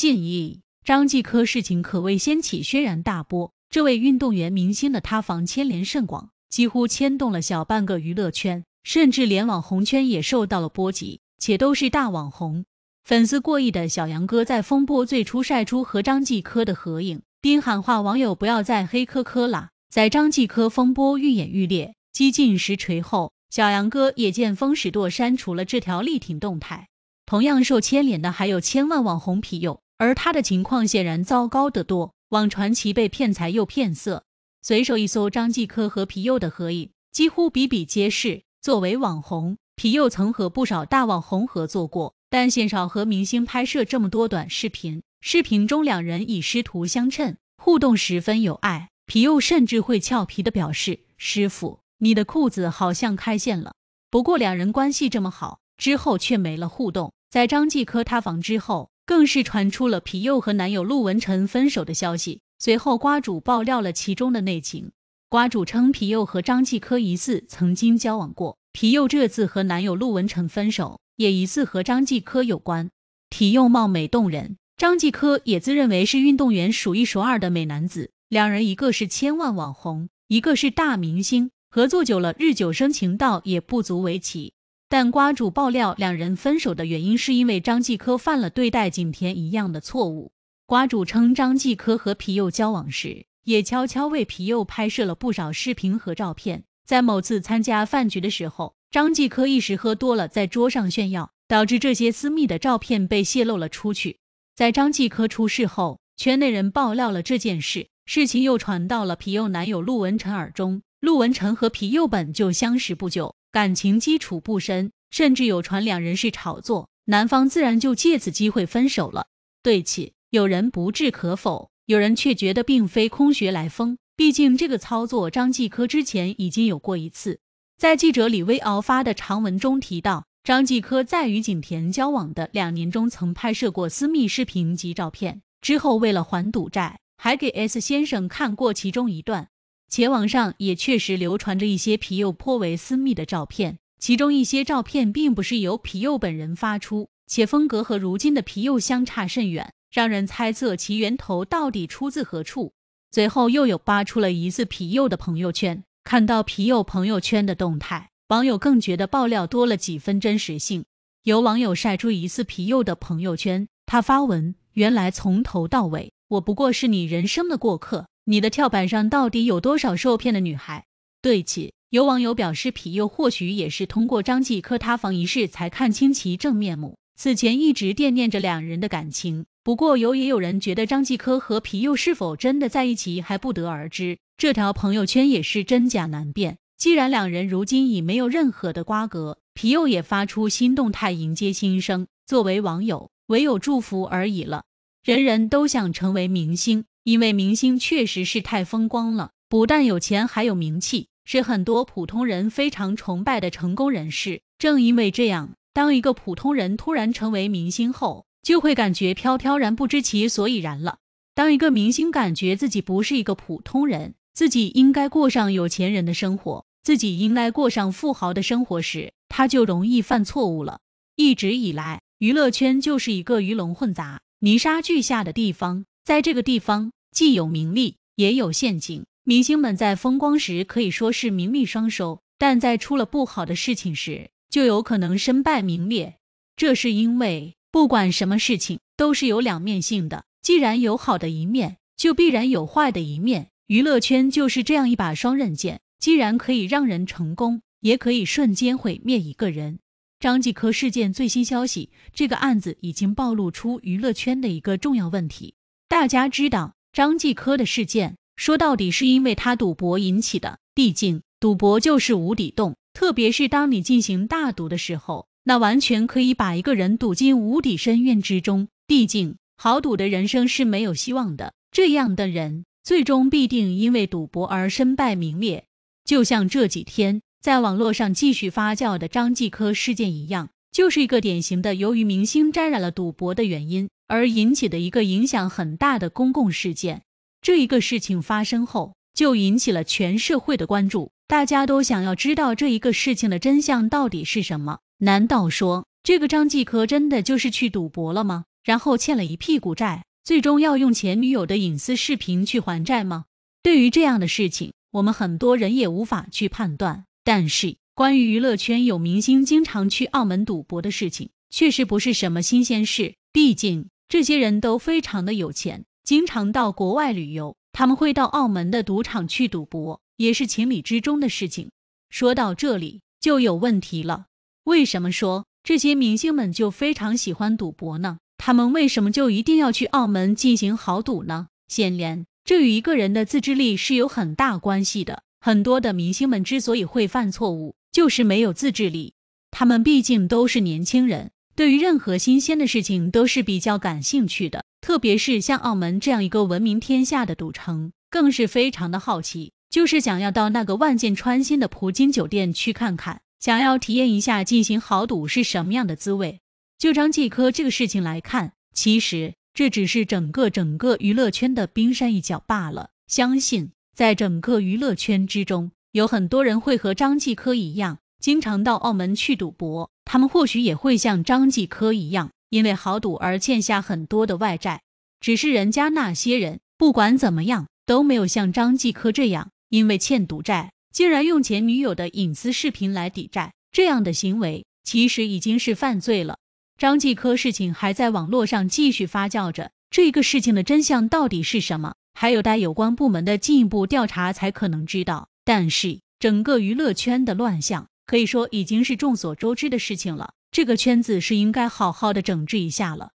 近议。张继科事情可谓掀起轩然大波。这位运动员明星的塌房牵连甚广，几乎牵动了小半个娱乐圈，甚至连网红圈也受到了波及，且都是大网红，粉丝过亿的小杨哥在风波最初晒出和张继科的合影，并喊话网友不要再黑科科啦。在张继科风波愈演愈烈，几近实锤后，小杨哥也见风使舵，删除了这条力挺动态。同样受牵连的还有千万网红皮友。而他的情况显然糟糕得多。网传其被骗财又骗色，随手一搜张继科和皮佑的合影几乎比比皆是。作为网红，皮佑曾和不少大网红合作过，但鲜少和明星拍摄这么多短视频。视频中两人以师徒相称，互动十分有爱。皮佑甚至会俏皮地表示：“师傅，你的裤子好像开线了。”不过两人关系这么好，之后却没了互动。在张继科塌房之后。更是传出了皮佑和男友陆文成分手的消息。随后，瓜主爆料了其中的内情。瓜主称，皮佑和张继科疑似曾经交往过。皮佑这次和男友陆文成分手，也疑似和张继科有关。皮佑貌美动人，张继科也自认为是运动员数一数二的美男子。两人一个是千万网红，一个是大明星，合作久了，日久生情，倒也不足为奇。但瓜主爆料，两人分手的原因是因为张继科犯了对待景甜一样的错误。瓜主称，张继科和皮佑交往时，也悄悄为皮佑拍摄了不少视频和照片。在某次参加饭局的时候，张继科一时喝多了，在桌上炫耀，导致这些私密的照片被泄露了出去。在张继科出事后，圈内人爆料了这件事，事情又传到了皮佑男友陆文成耳中。陆文成和皮佑本就相识不久。感情基础不深，甚至有传两人是炒作，男方自然就借此机会分手了。对此，有人不置可否，有人却觉得并非空穴来风。毕竟这个操作，张继科之前已经有过一次。在记者李威敖发的长文中提到，张继科在与景甜交往的两年中，曾拍摄过私密视频及照片，之后为了还赌债，还给 S 先生看过其中一段。且网上也确实流传着一些皮佑颇为私密的照片，其中一些照片并不是由皮佑本人发出，且风格和如今的皮佑相差甚远，让人猜测其源头到底出自何处。随后又有扒出了疑似皮佑的朋友圈，看到皮佑朋友圈的动态，网友更觉得爆料多了几分真实性。有网友晒出疑似皮佑的朋友圈，他发文：“原来从头到尾，我不过是你人生的过客。”你的跳板上到底有多少受骗的女孩？对此，有网友表示，皮佑或许也是通过张继科塌房一事才看清其正面目。此前一直惦念着两人的感情，不过有也有人觉得张继科和皮佑是否真的在一起还不得而知。这条朋友圈也是真假难辨。既然两人如今已没有任何的瓜葛，皮佑也发出新动态迎接新生。作为网友，唯有祝福而已了。人人都想成为明星。因为明星确实是太风光了，不但有钱，还有名气，是很多普通人非常崇拜的成功人士。正因为这样，当一个普通人突然成为明星后，就会感觉飘飘然，不知其所以然了。当一个明星感觉自己不是一个普通人，自己应该过上有钱人的生活，自己应该过上富豪的生活时，他就容易犯错误了。一直以来，娱乐圈就是一个鱼龙混杂、泥沙俱下的地方，在这个地方。既有名利，也有陷阱。明星们在风光时可以说是名利双收，但在出了不好的事情时，就有可能身败名裂。这是因为不管什么事情都是有两面性的，既然有好的一面，就必然有坏的一面。娱乐圈就是这样一把双刃剑，既然可以让人成功，也可以瞬间毁灭一个人。张继科事件最新消息，这个案子已经暴露出娱乐圈的一个重要问题。大家知道。张继科的事件，说到底是因为他赌博引起的。毕竟，赌博就是无底洞，特别是当你进行大赌的时候，那完全可以把一个人赌进无底深渊之中。毕竟，豪赌的人生是没有希望的，这样的人最终必定因为赌博而身败名裂。就像这几天在网络上继续发酵的张继科事件一样，就是一个典型的由于明星沾染了赌博的原因。而引起的一个影响很大的公共事件，这一个事情发生后，就引起了全社会的关注，大家都想要知道这一个事情的真相到底是什么？难道说这个张继科真的就是去赌博了吗？然后欠了一屁股债，最终要用前女友的隐私视频去还债吗？对于这样的事情，我们很多人也无法去判断。但是，关于娱乐圈有明星经常去澳门赌博的事情，确实不是什么新鲜事，毕竟。这些人都非常的有钱，经常到国外旅游。他们会到澳门的赌场去赌博，也是情理之中的事情。说到这里，就有问题了：为什么说这些明星们就非常喜欢赌博呢？他们为什么就一定要去澳门进行豪赌呢？显然，这与一个人的自制力是有很大关系的。很多的明星们之所以会犯错误，就是没有自制力。他们毕竟都是年轻人。对于任何新鲜的事情都是比较感兴趣的，特别是像澳门这样一个闻名天下的赌城，更是非常的好奇，就是想要到那个万箭穿心的葡京酒店去看看，想要体验一下进行豪赌是什么样的滋味。就张继科这个事情来看，其实这只是整个整个娱乐圈的冰山一角罢了。相信在整个娱乐圈之中，有很多人会和张继科一样，经常到澳门去赌博。他们或许也会像张继科一样，因为豪赌而欠下很多的外债。只是人家那些人，不管怎么样，都没有像张继科这样，因为欠赌债，竟然用前女友的隐私视频来抵债。这样的行为其实已经是犯罪了。张继科事情还在网络上继续发酵着，这个事情的真相到底是什么，还有待有关部门的进一步调查才可能知道。但是整个娱乐圈的乱象。可以说已经是众所周知的事情了。这个圈子是应该好好的整治一下了。